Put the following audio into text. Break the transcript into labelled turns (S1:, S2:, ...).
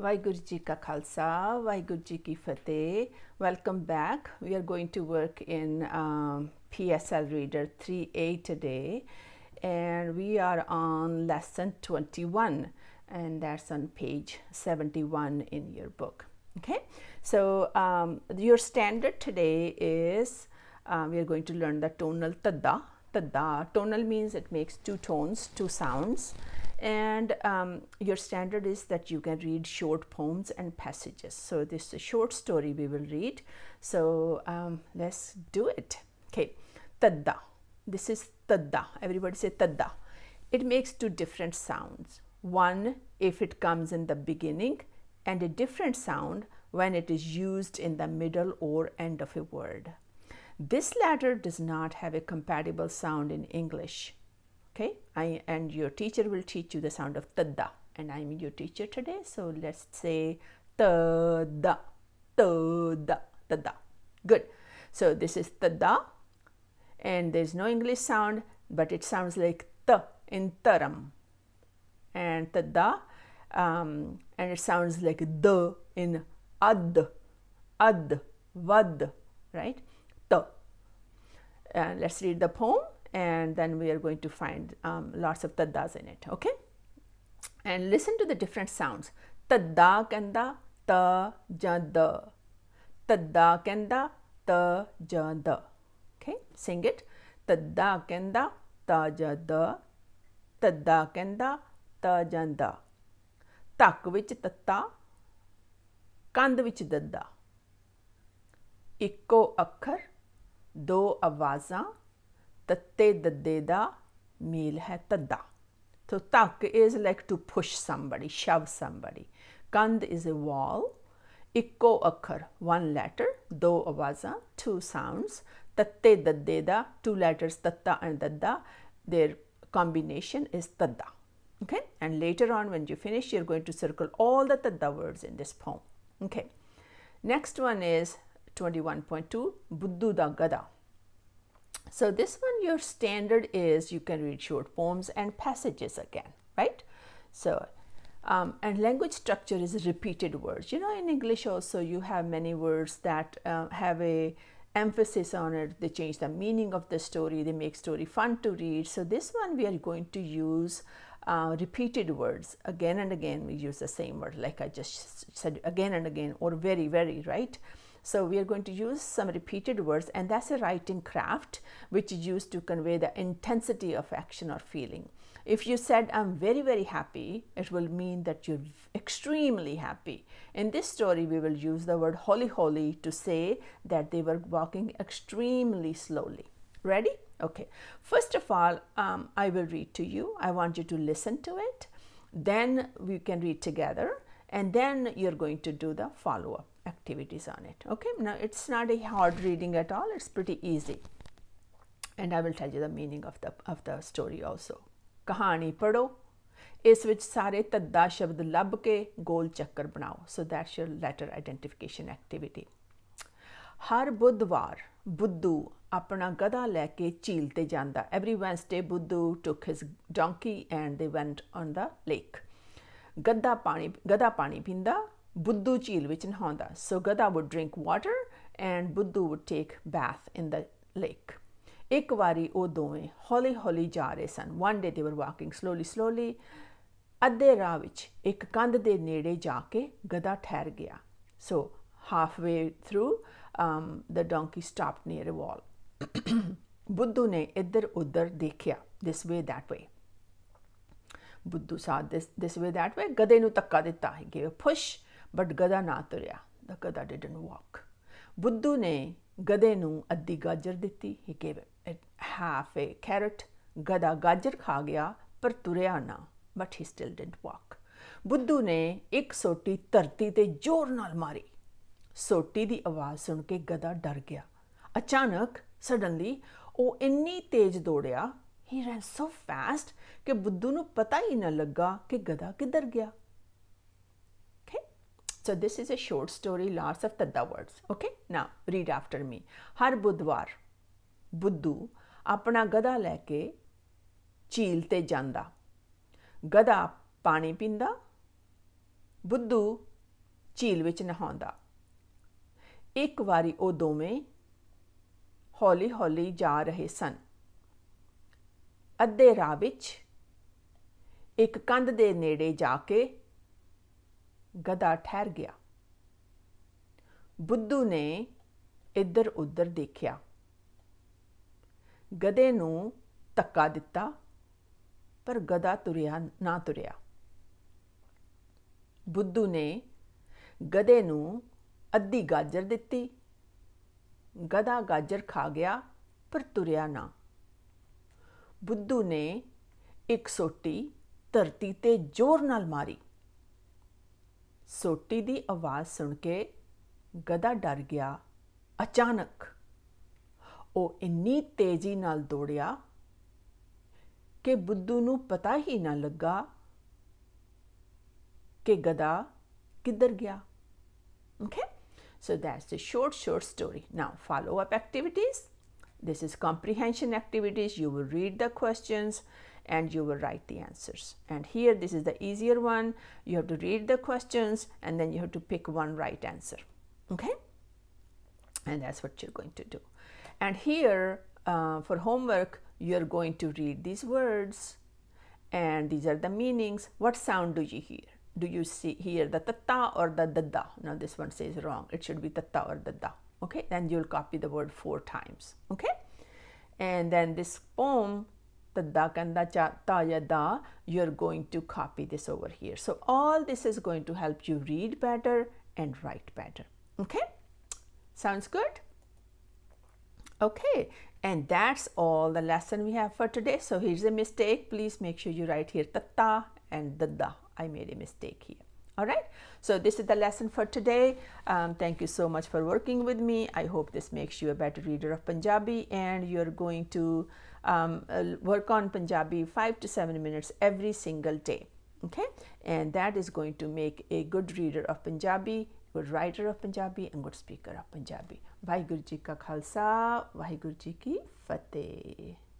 S1: Vaiguru Ji Ka Khalsa, Vaiguru Ji Ki Fateh. Welcome back. We are going to work in um, PSL Reader 3A today and we are on lesson 21 and that's on page 71 in your book. Okay, so um, your standard today is uh, we are going to learn the tonal tadda. Tadda, tonal means it makes two tones, two sounds and um, your standard is that you can read short poems and passages. So this is a short story we will read. So um, let's do it. Okay, tadda. This is tadda. Everybody say tadda. It makes two different sounds. One if it comes in the beginning and a different sound when it is used in the middle or end of a word. This latter does not have a compatible sound in English okay I and your teacher will teach you the sound of tada. and I'm your teacher today so let's say tada, tada, tada. good so this is tada, and there's no English sound but it sounds like t in taram and tada, um, and it sounds like the in ad ad vad right t and uh, let's read the poem and then we are going to find um, lots of taddas in it okay and listen to the different sounds tadda kanda ta ja da tadda kanda ta ja da okay sing it tadda kanda ta ja da tadda kanda ta ja da ਤੱਕ ਵਿੱਚ ਤੱਤਾ ਕੰਧ ਵਿੱਚ ਦੱਦਾ ਇੱਕੋ Tatte daddeda meal hai tadda. So tak is like to push somebody, shove somebody. Kand is a wall. Ikko akhar, one letter, do avaza, two sounds. Tatte daddeda, two letters tatta and dadda. Their combination is tadda. Okay, and later on when you finish, you're going to circle all the tadda words in this poem. Okay, next one is 21.2 Buddhu da Gada. So this one your standard is you can read short poems and passages again, right? So um, and language structure is repeated words. You know, in English also you have many words that uh, have a emphasis on it. They change the meaning of the story. They make story fun to read. So this one we are going to use uh, repeated words again and again. We use the same word like I just said again and again or very very right. So we are going to use some repeated words and that's a writing craft which is used to convey the intensity of action or feeling. If you said I'm very very happy it will mean that you're extremely happy. In this story we will use the word holy holy to say that they were walking extremely slowly. Ready? Okay. First of all um, I will read to you. I want you to listen to it. Then we can read together and then you're going to do the follow-up activities on it. Okay, now it's not a hard reading at all. It's pretty easy. And I will tell you the meaning of the of the story also. Kahani padho. Is which sare tadda shabd lab ke gol chakkar banao. So that's your letter identification activity. Har budwar buddhu apna gada leke cheel te janda. Every Wednesday buddhu took his donkey and they went on the lake. Gada pani, gada pani binda Buddhu Chil, which in Honda. So Gada would drink water and Buddhu would take bath in the lake. ਇੱਕ ਵਾਰੀ ਉਹ ਦੋਵੇਂ ਹੌਲੀ-ਹੌਲੀ ਜਾ ਰਹੇ ਸਨ one day ਦੇ ਵਰ walking slowly slowly ਅੱਧੇ ਰਾਹ ਵਿੱਚ ਇੱਕ ਕੰਧ ਦੇ ਨੇੜੇ ਜਾ ਕੇ ਗਧਾ ਠਹਿਰ ਗਿਆ so halfway through um the donkey stopped near a wall ਬੁੱਧੂ ਨੇ ਇੱਧਰ ਉੱਧਰ ਦੇਖਿਆ this way that way ਬੁੱਧੂ ਸਾਹ this this way that way ਗਧੇ ਨੂੰ ਤੱਕਾ ਦਿੱਤਾ he gave a push but ਗਦਾ ਨਾ ਤੁਰਿਆ ਦਾ ਗਦਾ ਡਿਡਨ ਵਾਕ ਬੁੱਧੂ ਨੇ ਗਦੇ ਨੂੰ ਅੱਧੀ ਗਾਜਰ ਦਿੱਤੀ ਹੀ gave it half a carrot ਗਦਾ ਗਾਜਰ ਖਾ ਗਿਆ ਪਰ ਤੁਰਿਆ ਨਾ but he still didn't walk ਬੁੱਧੂ ਨੇ ਇੱਕ ਸੋਟੀ ਧਰਤੀ ਤੇ ਜ਼ੋਰ ਨਾਲ ਮਾਰੀ ਸੋਟੀ ਦੀ ਆਵਾਜ਼ ਸੁਣ ਕੇ ਗਦਾ ਡਰ ਗਿਆ ਅਚਾਨਕ ਸਡਨਲੀ ਉਹ ਇੰਨੀ ਤੇਜ਼ ਦੌੜਿਆ ਹੀ ਰੈਨ ਸੋ ਫਾਸਟ ਕਿ ਬੁੱਧੂ ਨੂੰ ਪਤਾ ਹੀ ਨਾ ਲੱਗਾ ਕਿ ਗਦਾ ਕਿੱਧਰ ਗਿਆ So this is a short story, lots of Tadda words. Okay, now read after me. ਹਰ ਬੁੱਧਵਾਰ ਬੁੱਧੂ ਆਪਣਾ ਗਧਾ ਲੈ ਕੇ ਝੀਲ ਤੇ ਜਾਂਦਾ ਗਧਾ ਪਾਣੀ ਪੀਂਦਾ ਬੁੱਧੂ ਝੀਲ ਵਿੱਚ ਨਹਾਉਂਦਾ ਇੱਕ ਵਾਰੀ ਉਹ ਦੋਵੇਂ ਹੌਲੀ-ਹੌਲੀ ਜਾ ਰਹੇ ਸਨ ਅੱਧੇ ਰਾਹ ਵਿੱਚ ਇੱਕ ਕੰਧ ਦੇ ਨੇੜੇ ਜਾ ਕੇ ਗਧਾ ਠਹਿਰ ਗਿਆ ਬੁੱਧੂ ਨੇ ਇੱਧਰ ਉੱਧਰ ਦੇਖਿਆ ਗਧੇ ਨੂੰ ਧੱਕਾ ਦਿੱਤਾ ਪਰ ਗਧਾ ਤੁਰਿਆ ਨਾ ਤੁਰਿਆ ਬੁੱਧੂ ਨੇ ਗਧੇ ਨੂੰ ਅੱਧੀ ਗਾਜਰ ਦਿੱਤੀ ਗਧਾ ਗਾਜਰ ਖਾ ਗਿਆ ਪਰ ਤੁਰਿਆ ਨਾ ਬੁੱਧੂ ਨੇ ਇੱਕ ਸੋਟੀ ਧਰਤੀ ਤੇ ਜ਼ੋਰ ਨਾਲ ਮਾਰੀ ਸੋਟੀ ਦੀ ਆਵਾਜ਼ ਸੁਣ ਕੇ ਗਦਾ ਡਰ ਗਿਆ ਅਚਾਨਕ ਉਹ ਇੰਨੀ ਤੇਜ਼ੀ ਨਾਲ ਦੌੜਿਆ ਕਿ ਬੁੱਧੂ ਨੂੰ ਪਤਾ ਹੀ ਨਾ ਲੱਗਾ ਕਿ ਗਦਾ ਕਿੱਧਰ ਗਿਆ okay so that's a short short story now follow up activities this is comprehension activities you will read the questions and you will write the answers. And here this is the easier one. You have to read the questions and then you have to pick one right answer. Okay? And that's what you're going to do. And here uh, for homework, you're going to read these words and these are the meanings. What sound do you hear? Do you see hear the tata or the dada? Now this one says wrong. It should be tata or dada. Okay, then you'll copy the word four times. Okay, and then this poem tadda kanda you're going to copy this over here. So all this is going to help you read better and write better. Okay, sounds good? Okay, and that's all the lesson we have for today. So here's a mistake. Please make sure you write here tatta and dada. I made a mistake here. All right, so this is the lesson for today. Um, thank you so much for working with me. I hope this makes you a better reader of Punjabi and you're going to um, uh, work on Punjabi five to seven minutes every single day. Okay, and that is going to make a good reader of Punjabi, good writer of Punjabi, and good speaker of Punjabi. Vaheguru Ji Ka Khalsa, Vaheguru Ji Ki Fateh.